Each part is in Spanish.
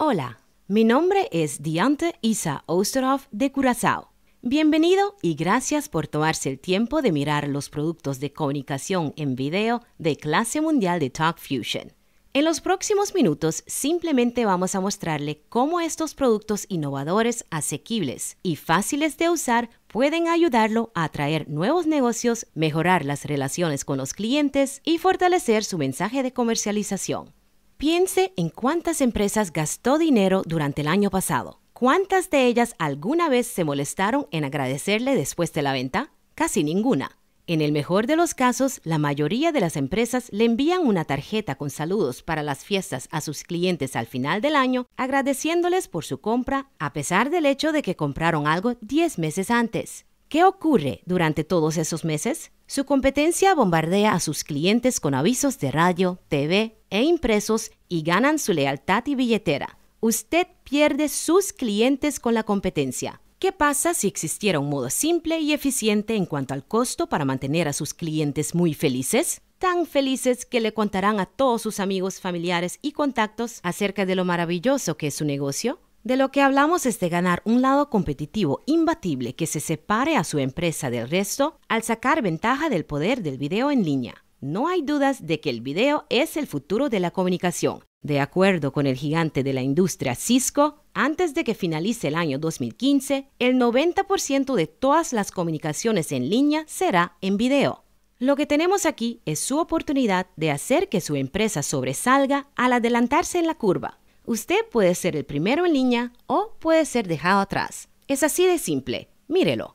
Hola, mi nombre es Diante Isa Osterhoff de Curazao. Bienvenido y gracias por tomarse el tiempo de mirar los productos de comunicación en video de clase mundial de Talk Fusion. En los próximos minutos simplemente vamos a mostrarle cómo estos productos innovadores, asequibles y fáciles de usar pueden ayudarlo a atraer nuevos negocios, mejorar las relaciones con los clientes y fortalecer su mensaje de comercialización. Piense en cuántas empresas gastó dinero durante el año pasado. ¿Cuántas de ellas alguna vez se molestaron en agradecerle después de la venta? Casi ninguna. En el mejor de los casos, la mayoría de las empresas le envían una tarjeta con saludos para las fiestas a sus clientes al final del año, agradeciéndoles por su compra, a pesar del hecho de que compraron algo 10 meses antes. ¿Qué ocurre durante todos esos meses? Su competencia bombardea a sus clientes con avisos de radio, TV e impresos y ganan su lealtad y billetera. Usted pierde sus clientes con la competencia. ¿Qué pasa si existiera un modo simple y eficiente en cuanto al costo para mantener a sus clientes muy felices? Tan felices que le contarán a todos sus amigos, familiares y contactos acerca de lo maravilloso que es su negocio. De lo que hablamos es de ganar un lado competitivo imbatible que se separe a su empresa del resto al sacar ventaja del poder del video en línea. No hay dudas de que el video es el futuro de la comunicación. De acuerdo con el gigante de la industria Cisco, antes de que finalice el año 2015, el 90% de todas las comunicaciones en línea será en video. Lo que tenemos aquí es su oportunidad de hacer que su empresa sobresalga al adelantarse en la curva. Usted puede ser el primero en línea o puede ser dejado atrás. Es así de simple. Mírelo.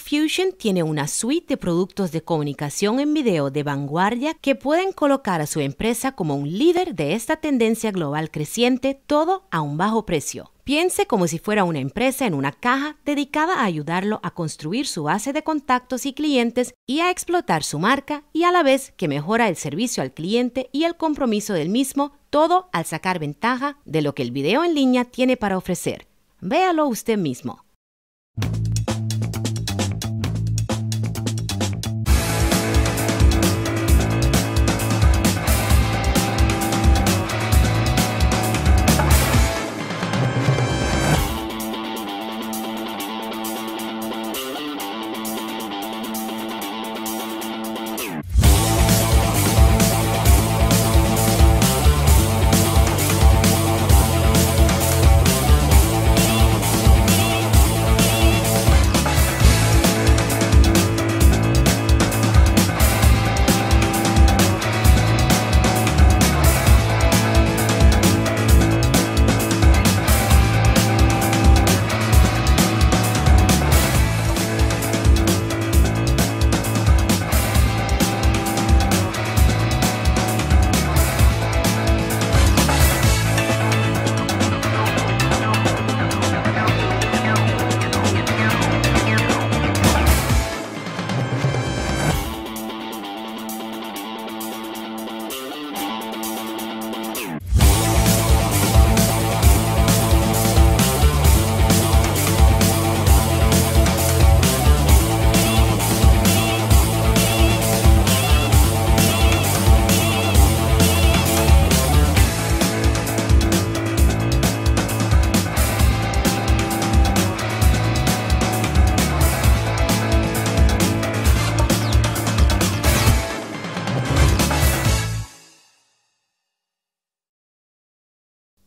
Fusion tiene una suite de productos de comunicación en video de vanguardia que pueden colocar a su empresa como un líder de esta tendencia global creciente, todo a un bajo precio. Piense como si fuera una empresa en una caja dedicada a ayudarlo a construir su base de contactos y clientes y a explotar su marca y a la vez que mejora el servicio al cliente y el compromiso del mismo, todo al sacar ventaja de lo que el video en línea tiene para ofrecer. Véalo usted mismo.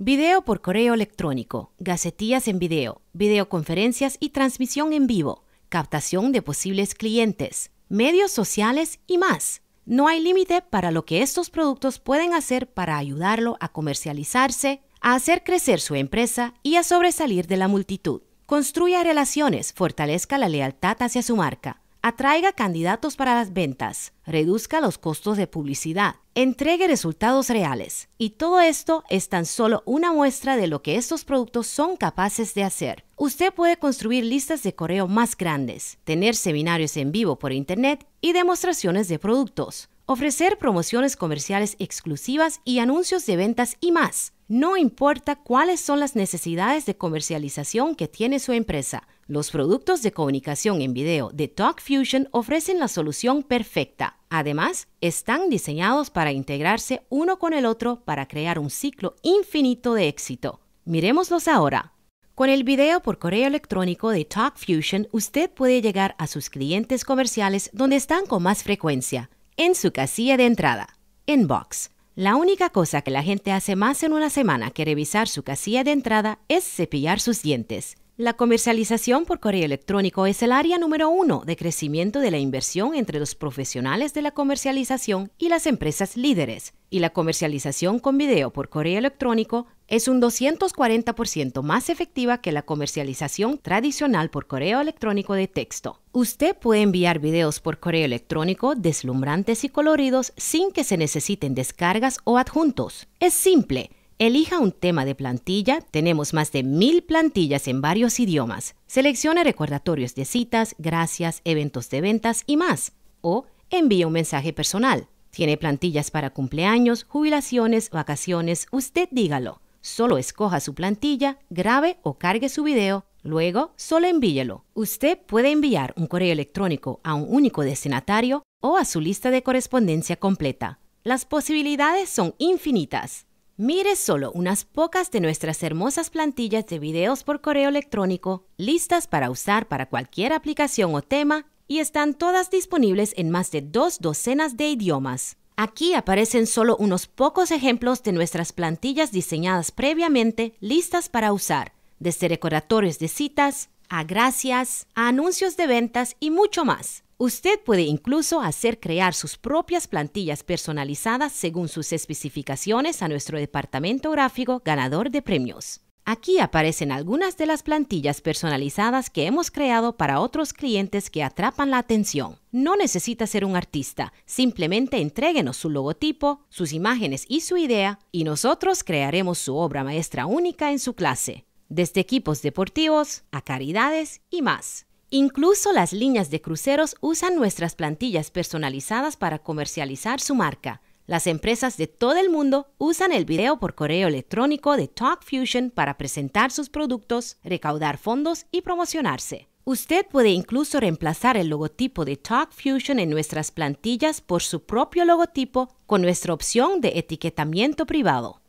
Video por correo electrónico, gacetillas en video, videoconferencias y transmisión en vivo, captación de posibles clientes, medios sociales y más. No hay límite para lo que estos productos pueden hacer para ayudarlo a comercializarse, a hacer crecer su empresa y a sobresalir de la multitud. Construya relaciones, fortalezca la lealtad hacia su marca. Atraiga candidatos para las ventas, reduzca los costos de publicidad, entregue resultados reales. Y todo esto es tan solo una muestra de lo que estos productos son capaces de hacer. Usted puede construir listas de correo más grandes, tener seminarios en vivo por Internet y demostraciones de productos, ofrecer promociones comerciales exclusivas y anuncios de ventas y más. No importa cuáles son las necesidades de comercialización que tiene su empresa, los productos de comunicación en video de Talk Fusion ofrecen la solución perfecta. Además, están diseñados para integrarse uno con el otro para crear un ciclo infinito de éxito. Miremoslos ahora. Con el video por correo electrónico de Talk Fusion, usted puede llegar a sus clientes comerciales donde están con más frecuencia, en su casilla de entrada, inbox. La única cosa que la gente hace más en una semana que revisar su casilla de entrada es cepillar sus dientes. La comercialización por correo electrónico es el área número uno de crecimiento de la inversión entre los profesionales de la comercialización y las empresas líderes, y la comercialización con video por correo electrónico es un 240% más efectiva que la comercialización tradicional por correo electrónico de texto. Usted puede enviar videos por correo electrónico deslumbrantes y coloridos sin que se necesiten descargas o adjuntos. Es simple Elija un tema de plantilla, tenemos más de mil plantillas en varios idiomas. Seleccione recordatorios de citas, gracias, eventos de ventas y más. O envíe un mensaje personal. Tiene plantillas para cumpleaños, jubilaciones, vacaciones, usted dígalo. Solo escoja su plantilla, grabe o cargue su video. Luego, solo envíelo. Usted puede enviar un correo electrónico a un único destinatario o a su lista de correspondencia completa. Las posibilidades son infinitas. Mire solo unas pocas de nuestras hermosas plantillas de videos por correo electrónico listas para usar para cualquier aplicación o tema y están todas disponibles en más de dos docenas de idiomas. Aquí aparecen solo unos pocos ejemplos de nuestras plantillas diseñadas previamente listas para usar, desde recordatorios de citas, a gracias, a anuncios de ventas y mucho más. Usted puede incluso hacer crear sus propias plantillas personalizadas según sus especificaciones a nuestro departamento gráfico ganador de premios. Aquí aparecen algunas de las plantillas personalizadas que hemos creado para otros clientes que atrapan la atención. No necesita ser un artista, simplemente entréguenos su logotipo, sus imágenes y su idea y nosotros crearemos su obra maestra única en su clase, desde equipos deportivos a caridades y más. Incluso las líneas de cruceros usan nuestras plantillas personalizadas para comercializar su marca. Las empresas de todo el mundo usan el video por correo electrónico de TalkFusion Fusion para presentar sus productos, recaudar fondos y promocionarse. Usted puede incluso reemplazar el logotipo de TalkFusion Fusion en nuestras plantillas por su propio logotipo con nuestra opción de etiquetamiento privado.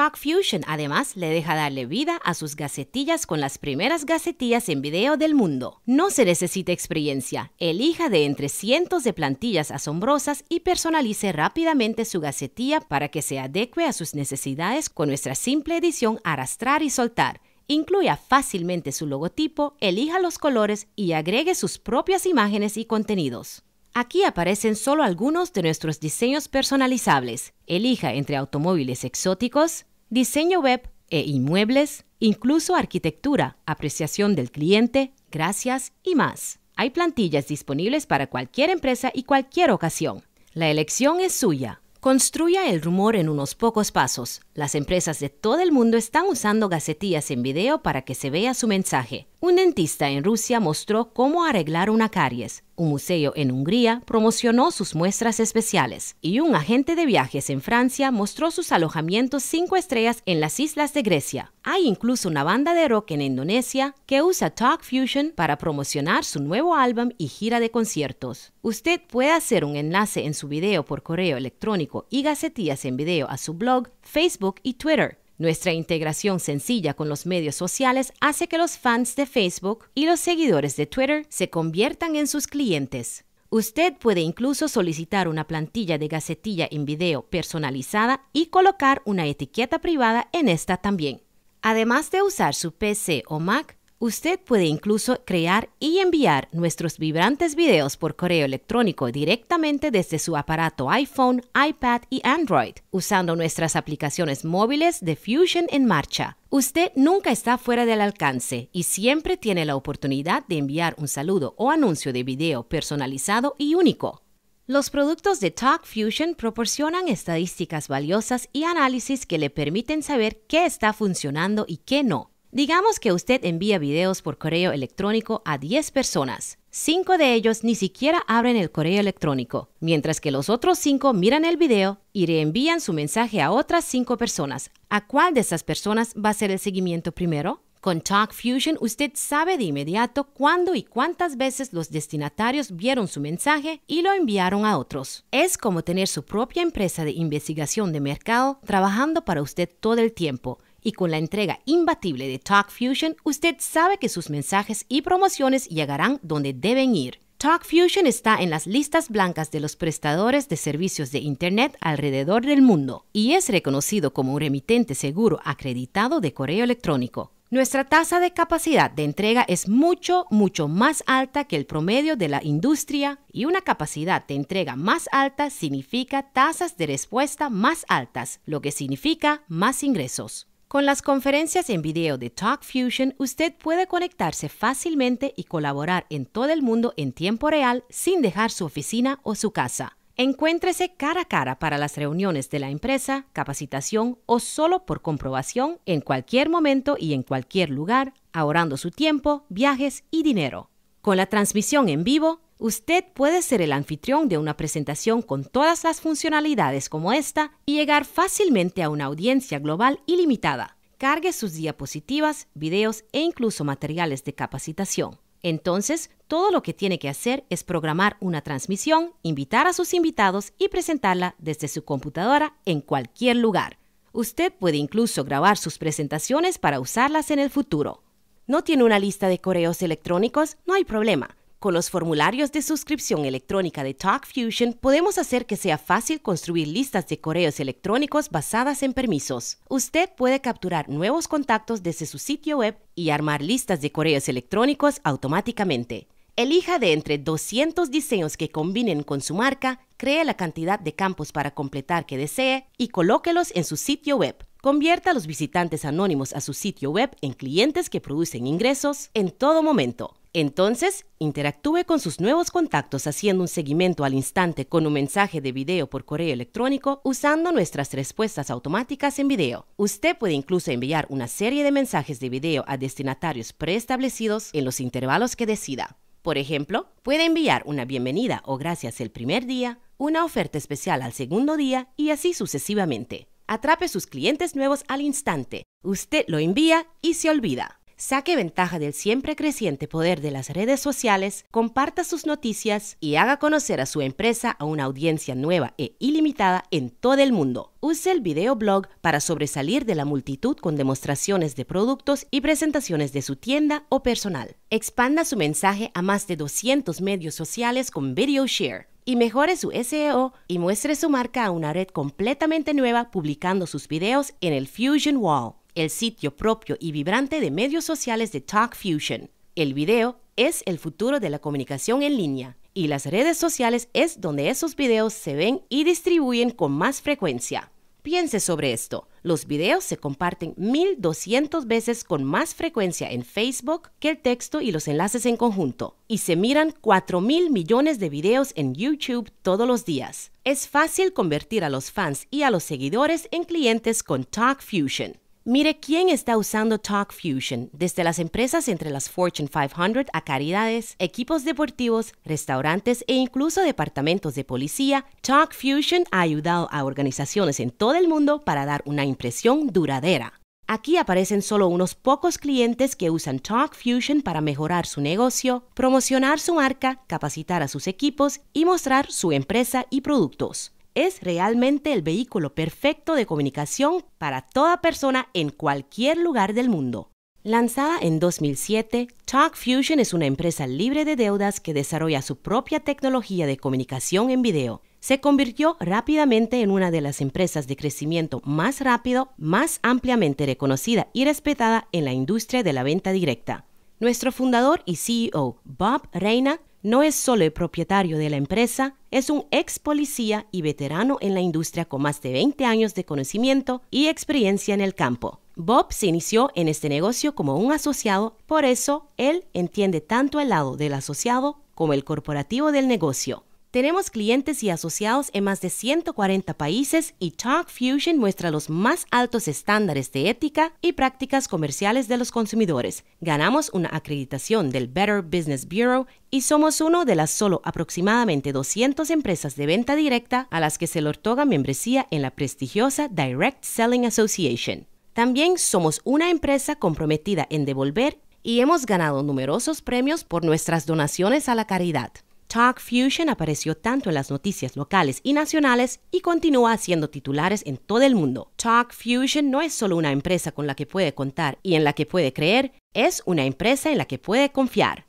Shock Fusion además le deja darle vida a sus gacetillas con las primeras gacetillas en video del mundo. No se necesita experiencia, elija de entre cientos de plantillas asombrosas y personalice rápidamente su gacetilla para que se adecue a sus necesidades con nuestra simple edición arrastrar y soltar incluya fácilmente su logotipo, elija los colores y agregue sus propias imágenes y contenidos. Aquí aparecen solo algunos de nuestros diseños personalizables. Elija entre automóviles exóticos, diseño web e inmuebles, incluso arquitectura, apreciación del cliente, gracias y más. Hay plantillas disponibles para cualquier empresa y cualquier ocasión. La elección es suya. Construya el rumor en unos pocos pasos. Las empresas de todo el mundo están usando gacetillas en video para que se vea su mensaje. Un dentista en Rusia mostró cómo arreglar una caries, un museo en Hungría promocionó sus muestras especiales y un agente de viajes en Francia mostró sus alojamientos cinco estrellas en las islas de Grecia. Hay incluso una banda de rock en Indonesia que usa Talk Fusion para promocionar su nuevo álbum y gira de conciertos. Usted puede hacer un enlace en su video por correo electrónico y gacetillas en video a su blog, Facebook y Twitter. Nuestra integración sencilla con los medios sociales hace que los fans de Facebook y los seguidores de Twitter se conviertan en sus clientes. Usted puede incluso solicitar una plantilla de gacetilla en video personalizada y colocar una etiqueta privada en esta también. Además de usar su PC o Mac, Usted puede incluso crear y enviar nuestros vibrantes videos por correo electrónico directamente desde su aparato iPhone, iPad y Android, usando nuestras aplicaciones móviles de Fusion en marcha. Usted nunca está fuera del alcance y siempre tiene la oportunidad de enviar un saludo o anuncio de video personalizado y único. Los productos de Talk Fusion proporcionan estadísticas valiosas y análisis que le permiten saber qué está funcionando y qué no Digamos que usted envía videos por correo electrónico a 10 personas. Cinco de ellos ni siquiera abren el correo electrónico, mientras que los otros cinco miran el video y reenvían su mensaje a otras cinco personas. ¿A cuál de esas personas va a ser el seguimiento primero? Con Talk Fusion usted sabe de inmediato cuándo y cuántas veces los destinatarios vieron su mensaje y lo enviaron a otros. Es como tener su propia empresa de investigación de mercado trabajando para usted todo el tiempo y con la entrega imbatible de TalkFusion, usted sabe que sus mensajes y promociones llegarán donde deben ir. TalkFusion está en las listas blancas de los prestadores de servicios de Internet alrededor del mundo y es reconocido como un remitente seguro acreditado de correo electrónico. Nuestra tasa de capacidad de entrega es mucho, mucho más alta que el promedio de la industria y una capacidad de entrega más alta significa tasas de respuesta más altas, lo que significa más ingresos. Con las conferencias en video de TalkFusion, usted puede conectarse fácilmente y colaborar en todo el mundo en tiempo real sin dejar su oficina o su casa. Encuéntrese cara a cara para las reuniones de la empresa, capacitación o solo por comprobación en cualquier momento y en cualquier lugar, ahorrando su tiempo, viajes y dinero. Con la transmisión en vivo, Usted puede ser el anfitrión de una presentación con todas las funcionalidades como esta y llegar fácilmente a una audiencia global ilimitada. Cargue sus diapositivas, videos e incluso materiales de capacitación. Entonces, todo lo que tiene que hacer es programar una transmisión, invitar a sus invitados y presentarla desde su computadora en cualquier lugar. Usted puede incluso grabar sus presentaciones para usarlas en el futuro. ¿No tiene una lista de correos electrónicos? No hay problema. Con los formularios de suscripción electrónica de TalkFusion podemos hacer que sea fácil construir listas de correos electrónicos basadas en permisos. Usted puede capturar nuevos contactos desde su sitio web y armar listas de correos electrónicos automáticamente. Elija de entre 200 diseños que combinen con su marca, cree la cantidad de campos para completar que desee y colóquelos en su sitio web. Convierta a los visitantes anónimos a su sitio web en clientes que producen ingresos en todo momento. Entonces, interactúe con sus nuevos contactos haciendo un seguimiento al instante con un mensaje de video por correo electrónico usando nuestras respuestas automáticas en video. Usted puede incluso enviar una serie de mensajes de video a destinatarios preestablecidos en los intervalos que decida. Por ejemplo, puede enviar una bienvenida o gracias el primer día, una oferta especial al segundo día y así sucesivamente. Atrape sus clientes nuevos al instante. Usted lo envía y se olvida. Saque ventaja del siempre creciente poder de las redes sociales, comparta sus noticias y haga conocer a su empresa a una audiencia nueva e ilimitada en todo el mundo. Use el videoblog para sobresalir de la multitud con demostraciones de productos y presentaciones de su tienda o personal. Expanda su mensaje a más de 200 medios sociales con video share y mejore su SEO y muestre su marca a una red completamente nueva publicando sus videos en el Fusion Wall el sitio propio y vibrante de medios sociales de Talk Fusion. El video es el futuro de la comunicación en línea y las redes sociales es donde esos videos se ven y distribuyen con más frecuencia. Piense sobre esto. Los videos se comparten 1200 veces con más frecuencia en Facebook que el texto y los enlaces en conjunto. Y se miran 4000 millones de videos en YouTube todos los días. Es fácil convertir a los fans y a los seguidores en clientes con Talk Fusion. Mire quién está usando Talk Fusion, desde las empresas entre las Fortune 500 a caridades, equipos deportivos, restaurantes e incluso departamentos de policía. Talk Fusion ha ayudado a organizaciones en todo el mundo para dar una impresión duradera. Aquí aparecen solo unos pocos clientes que usan Talk Fusion para mejorar su negocio, promocionar su marca, capacitar a sus equipos y mostrar su empresa y productos es realmente el vehículo perfecto de comunicación para toda persona en cualquier lugar del mundo. Lanzada en 2007, Talk Fusion es una empresa libre de deudas que desarrolla su propia tecnología de comunicación en video. Se convirtió rápidamente en una de las empresas de crecimiento más rápido, más ampliamente reconocida y respetada en la industria de la venta directa. Nuestro fundador y CEO, Bob Reina, no es solo el propietario de la empresa, es un ex policía y veterano en la industria con más de 20 años de conocimiento y experiencia en el campo. Bob se inició en este negocio como un asociado, por eso él entiende tanto el lado del asociado como el corporativo del negocio. Tenemos clientes y asociados en más de 140 países y Talk Fusion muestra los más altos estándares de ética y prácticas comerciales de los consumidores. Ganamos una acreditación del Better Business Bureau y somos uno de las solo aproximadamente 200 empresas de venta directa a las que se le otorga membresía en la prestigiosa Direct Selling Association. También somos una empresa comprometida en devolver y hemos ganado numerosos premios por nuestras donaciones a la caridad. Talk Fusion apareció tanto en las noticias locales y nacionales y continúa haciendo titulares en todo el mundo. TalkFusion Fusion no es solo una empresa con la que puede contar y en la que puede creer, es una empresa en la que puede confiar.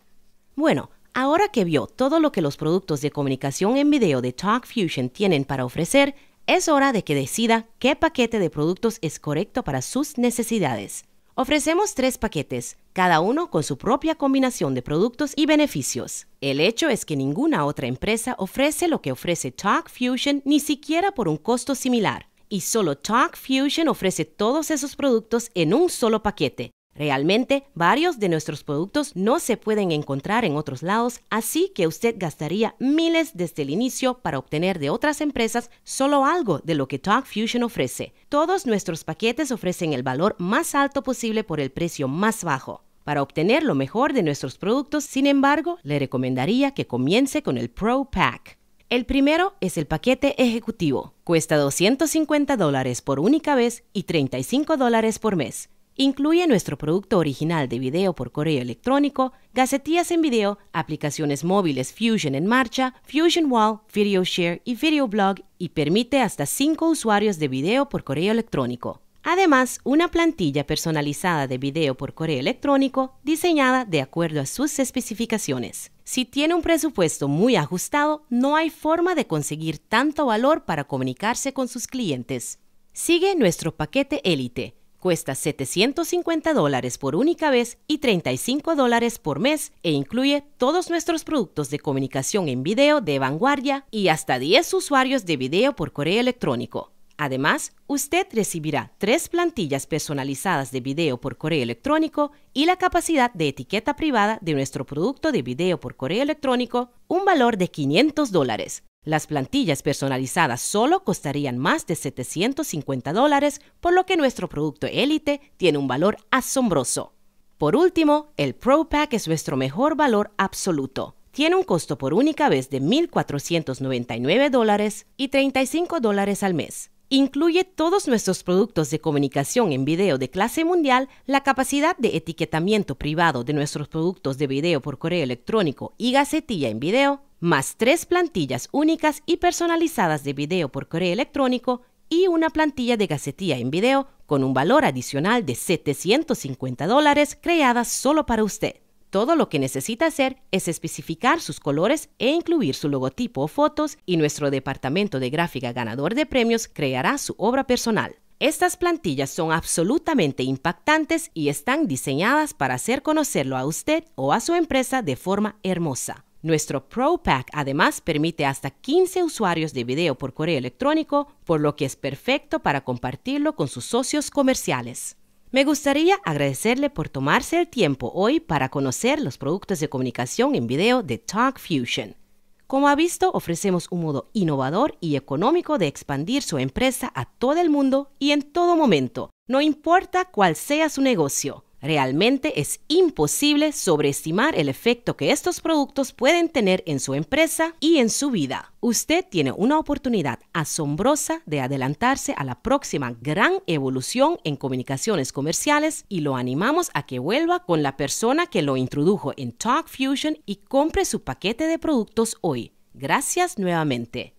Bueno, ahora que vio todo lo que los productos de comunicación en video de TalkFusion Fusion tienen para ofrecer, es hora de que decida qué paquete de productos es correcto para sus necesidades. Ofrecemos tres paquetes, cada uno con su propia combinación de productos y beneficios. El hecho es que ninguna otra empresa ofrece lo que ofrece TalkFusion Fusion ni siquiera por un costo similar. Y solo Talk Fusion ofrece todos esos productos en un solo paquete, Realmente, varios de nuestros productos no se pueden encontrar en otros lados, así que usted gastaría miles desde el inicio para obtener de otras empresas solo algo de lo que Talk Fusion ofrece. Todos nuestros paquetes ofrecen el valor más alto posible por el precio más bajo. Para obtener lo mejor de nuestros productos, sin embargo, le recomendaría que comience con el Pro Pack. El primero es el paquete ejecutivo. Cuesta 250 por única vez y 35 por mes. Incluye nuestro producto original de video por correo electrónico, gacetillas en video, aplicaciones móviles Fusion en marcha, Fusion Wall, Video Share y Video Blog y permite hasta 5 usuarios de video por correo electrónico. Además, una plantilla personalizada de video por correo electrónico diseñada de acuerdo a sus especificaciones. Si tiene un presupuesto muy ajustado, no hay forma de conseguir tanto valor para comunicarse con sus clientes. Sigue nuestro paquete élite Cuesta 750 dólares por única vez y 35 dólares por mes e incluye todos nuestros productos de comunicación en video de vanguardia y hasta 10 usuarios de video por correo electrónico. Además, usted recibirá tres plantillas personalizadas de video por correo electrónico y la capacidad de etiqueta privada de nuestro producto de video por correo electrónico, un valor de 500 dólares. Las plantillas personalizadas solo costarían más de 750 dólares, por lo que nuestro producto élite tiene un valor asombroso. Por último, el Pro Pack es nuestro mejor valor absoluto. Tiene un costo por única vez de 1.499 dólares y 35 dólares al mes incluye todos nuestros productos de comunicación en video de clase mundial, la capacidad de etiquetamiento privado de nuestros productos de video por correo electrónico y gacetilla en video, más tres plantillas únicas y personalizadas de video por correo electrónico y una plantilla de gacetilla en video con un valor adicional de 750 creadas creada solo para usted. Todo lo que necesita hacer es especificar sus colores e incluir su logotipo o fotos y nuestro departamento de gráfica ganador de premios creará su obra personal. Estas plantillas son absolutamente impactantes y están diseñadas para hacer conocerlo a usted o a su empresa de forma hermosa. Nuestro Pro Pack además permite hasta 15 usuarios de video por correo electrónico, por lo que es perfecto para compartirlo con sus socios comerciales. Me gustaría agradecerle por tomarse el tiempo hoy para conocer los productos de comunicación en video de TalkFusion. Como ha visto, ofrecemos un modo innovador y económico de expandir su empresa a todo el mundo y en todo momento, no importa cuál sea su negocio. Realmente es imposible sobreestimar el efecto que estos productos pueden tener en su empresa y en su vida. Usted tiene una oportunidad asombrosa de adelantarse a la próxima gran evolución en comunicaciones comerciales y lo animamos a que vuelva con la persona que lo introdujo en TalkFusion y compre su paquete de productos hoy. Gracias nuevamente.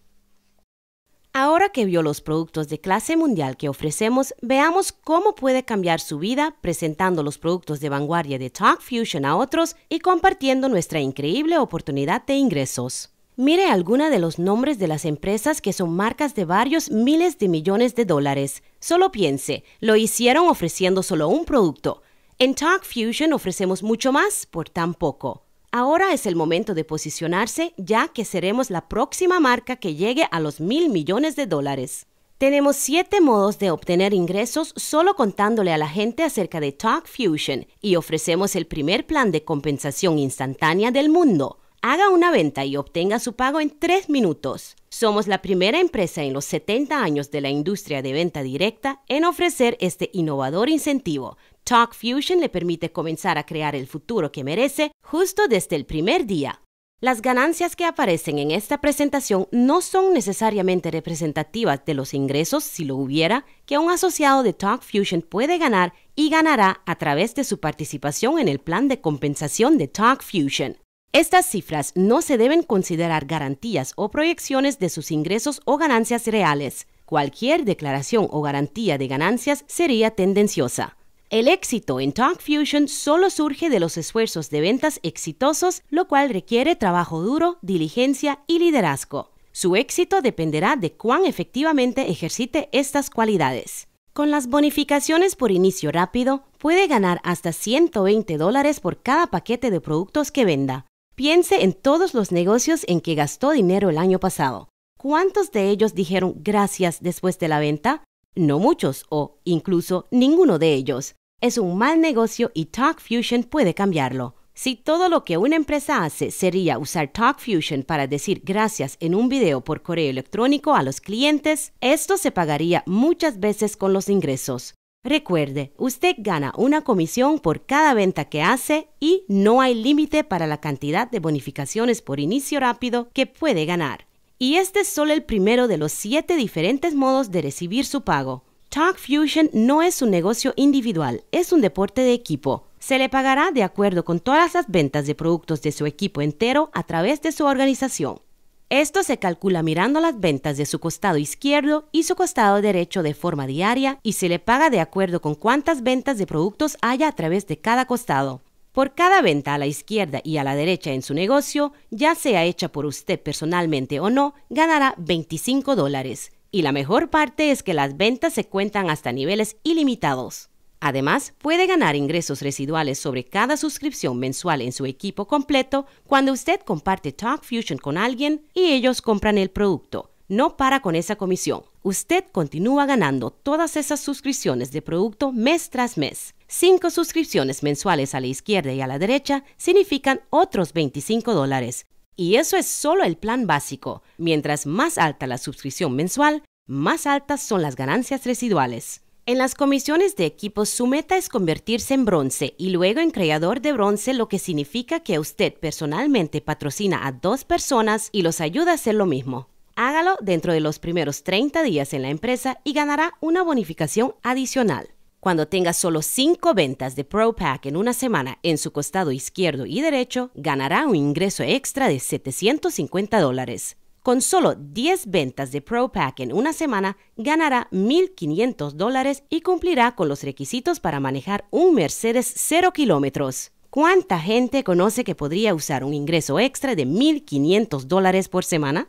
Ahora que vio los productos de clase mundial que ofrecemos, veamos cómo puede cambiar su vida presentando los productos de vanguardia de Talk Fusion a otros y compartiendo nuestra increíble oportunidad de ingresos. Mire alguna de los nombres de las empresas que son marcas de varios miles de millones de dólares. Solo piense, lo hicieron ofreciendo solo un producto. En Talk Fusion ofrecemos mucho más por tan poco. Ahora es el momento de posicionarse ya que seremos la próxima marca que llegue a los mil millones de dólares. Tenemos siete modos de obtener ingresos solo contándole a la gente acerca de Talk Fusion y ofrecemos el primer plan de compensación instantánea del mundo. Haga una venta y obtenga su pago en tres minutos. Somos la primera empresa en los 70 años de la industria de venta directa en ofrecer este innovador incentivo, Talk Fusion le permite comenzar a crear el futuro que merece justo desde el primer día. Las ganancias que aparecen en esta presentación no son necesariamente representativas de los ingresos, si lo hubiera, que un asociado de Talk Fusion puede ganar y ganará a través de su participación en el plan de compensación de Talk Fusion. Estas cifras no se deben considerar garantías o proyecciones de sus ingresos o ganancias reales. Cualquier declaración o garantía de ganancias sería tendenciosa. El éxito en Talk Fusion solo surge de los esfuerzos de ventas exitosos, lo cual requiere trabajo duro, diligencia y liderazgo. Su éxito dependerá de cuán efectivamente ejercite estas cualidades. Con las bonificaciones por inicio rápido, puede ganar hasta 120 dólares por cada paquete de productos que venda. Piense en todos los negocios en que gastó dinero el año pasado. ¿Cuántos de ellos dijeron gracias después de la venta? No muchos o incluso ninguno de ellos es un mal negocio y TalkFusion puede cambiarlo. Si todo lo que una empresa hace sería usar TalkFusion para decir gracias en un video por correo electrónico a los clientes, esto se pagaría muchas veces con los ingresos. Recuerde, usted gana una comisión por cada venta que hace y no hay límite para la cantidad de bonificaciones por inicio rápido que puede ganar. Y este es solo el primero de los siete diferentes modos de recibir su pago. Talk Fusion no es un negocio individual, es un deporte de equipo. Se le pagará de acuerdo con todas las ventas de productos de su equipo entero a través de su organización. Esto se calcula mirando las ventas de su costado izquierdo y su costado derecho de forma diaria y se le paga de acuerdo con cuántas ventas de productos haya a través de cada costado. Por cada venta a la izquierda y a la derecha en su negocio, ya sea hecha por usted personalmente o no, ganará 25 dólares. Y la mejor parte es que las ventas se cuentan hasta niveles ilimitados. Además, puede ganar ingresos residuales sobre cada suscripción mensual en su equipo completo cuando usted comparte Talk Fusion con alguien y ellos compran el producto. No para con esa comisión. Usted continúa ganando todas esas suscripciones de producto mes tras mes. Cinco suscripciones mensuales a la izquierda y a la derecha significan otros 25 dólares, y eso es solo el plan básico. Mientras más alta la suscripción mensual, más altas son las ganancias residuales. En las comisiones de equipos su meta es convertirse en bronce y luego en creador de bronce, lo que significa que usted personalmente patrocina a dos personas y los ayuda a hacer lo mismo. Hágalo dentro de los primeros 30 días en la empresa y ganará una bonificación adicional. Cuando tenga solo 5 ventas de Pro Pack en una semana en su costado izquierdo y derecho, ganará un ingreso extra de 750 dólares. Con solo 10 ventas de Pro Pack en una semana, ganará 1.500 dólares y cumplirá con los requisitos para manejar un Mercedes 0 kilómetros. ¿Cuánta gente conoce que podría usar un ingreso extra de 1.500 dólares por semana?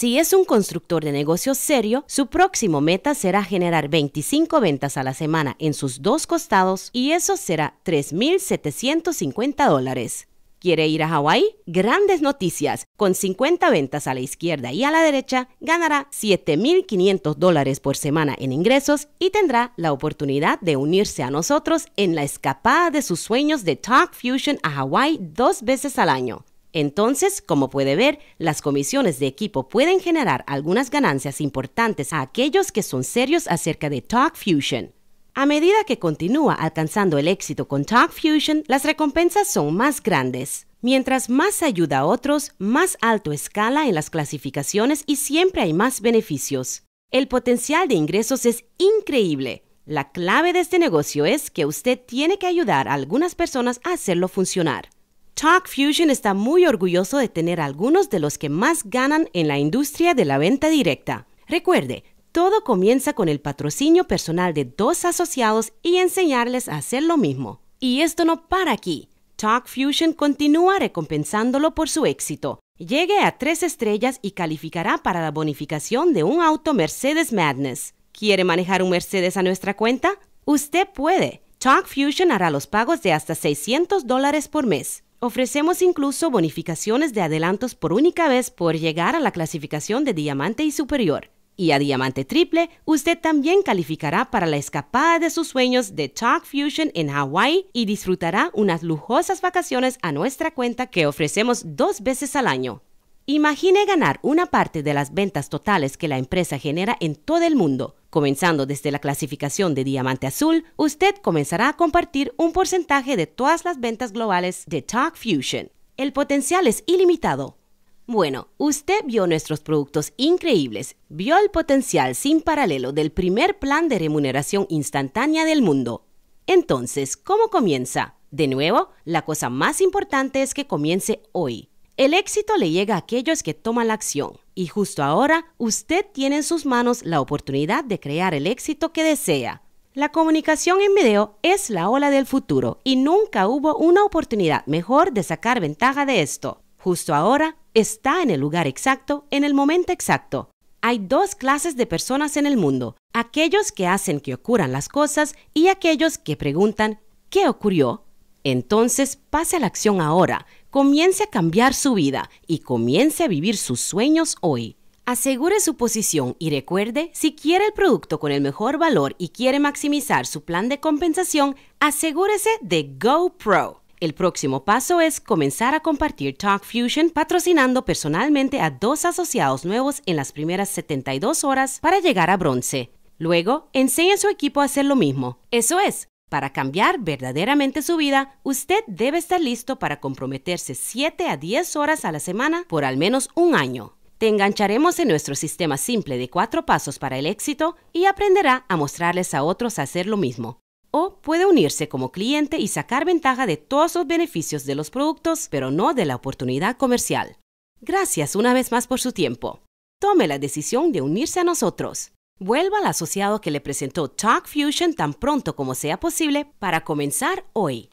Si es un constructor de negocios serio, su próximo meta será generar 25 ventas a la semana en sus dos costados y eso será 3.750 dólares. ¿Quiere ir a Hawái? Grandes noticias. Con 50 ventas a la izquierda y a la derecha, ganará 7.500 dólares por semana en ingresos y tendrá la oportunidad de unirse a nosotros en la escapada de sus sueños de Talk Fusion a Hawái dos veces al año. Entonces, como puede ver, las comisiones de equipo pueden generar algunas ganancias importantes a aquellos que son serios acerca de Talk Fusion. A medida que continúa alcanzando el éxito con Talk Fusion, las recompensas son más grandes. Mientras más ayuda a otros, más alto escala en las clasificaciones y siempre hay más beneficios. El potencial de ingresos es increíble. La clave de este negocio es que usted tiene que ayudar a algunas personas a hacerlo funcionar. Talk Fusion está muy orgulloso de tener algunos de los que más ganan en la industria de la venta directa. Recuerde, todo comienza con el patrocinio personal de dos asociados y enseñarles a hacer lo mismo. Y esto no para aquí. Talk Fusion continúa recompensándolo por su éxito. Llegue a tres estrellas y calificará para la bonificación de un auto Mercedes Madness. ¿Quiere manejar un Mercedes a nuestra cuenta? Usted puede. Talk Fusion hará los pagos de hasta 600 dólares por mes. Ofrecemos incluso bonificaciones de adelantos por única vez por llegar a la clasificación de diamante y superior. Y a diamante triple, usted también calificará para la escapada de sus sueños de Talk Fusion en Hawaii y disfrutará unas lujosas vacaciones a nuestra cuenta que ofrecemos dos veces al año. Imagine ganar una parte de las ventas totales que la empresa genera en todo el mundo. Comenzando desde la clasificación de Diamante Azul, usted comenzará a compartir un porcentaje de todas las ventas globales de Talk Fusion. El potencial es ilimitado. Bueno, usted vio nuestros productos increíbles, vio el potencial sin paralelo del primer plan de remuneración instantánea del mundo. Entonces, ¿cómo comienza? De nuevo, la cosa más importante es que comience hoy. El éxito le llega a aquellos que toman la acción. Y justo ahora, usted tiene en sus manos la oportunidad de crear el éxito que desea. La comunicación en video es la ola del futuro y nunca hubo una oportunidad mejor de sacar ventaja de esto. Justo ahora está en el lugar exacto, en el momento exacto. Hay dos clases de personas en el mundo, aquellos que hacen que ocurran las cosas y aquellos que preguntan ¿qué ocurrió? Entonces pase a la acción ahora, comience a cambiar su vida y comience a vivir sus sueños hoy. Asegure su posición y recuerde, si quiere el producto con el mejor valor y quiere maximizar su plan de compensación, asegúrese de GoPro. El próximo paso es comenzar a compartir Talk Fusion patrocinando personalmente a dos asociados nuevos en las primeras 72 horas para llegar a bronce. Luego, enseñe a su equipo a hacer lo mismo. Eso es, para cambiar verdaderamente su vida, usted debe estar listo para comprometerse 7 a 10 horas a la semana por al menos un año. Te engancharemos en nuestro sistema simple de cuatro pasos para el éxito y aprenderá a mostrarles a otros a hacer lo mismo. O puede unirse como cliente y sacar ventaja de todos los beneficios de los productos, pero no de la oportunidad comercial. Gracias una vez más por su tiempo. Tome la decisión de unirse a nosotros. Vuelva al asociado que le presentó Talk Fusion tan pronto como sea posible para comenzar hoy.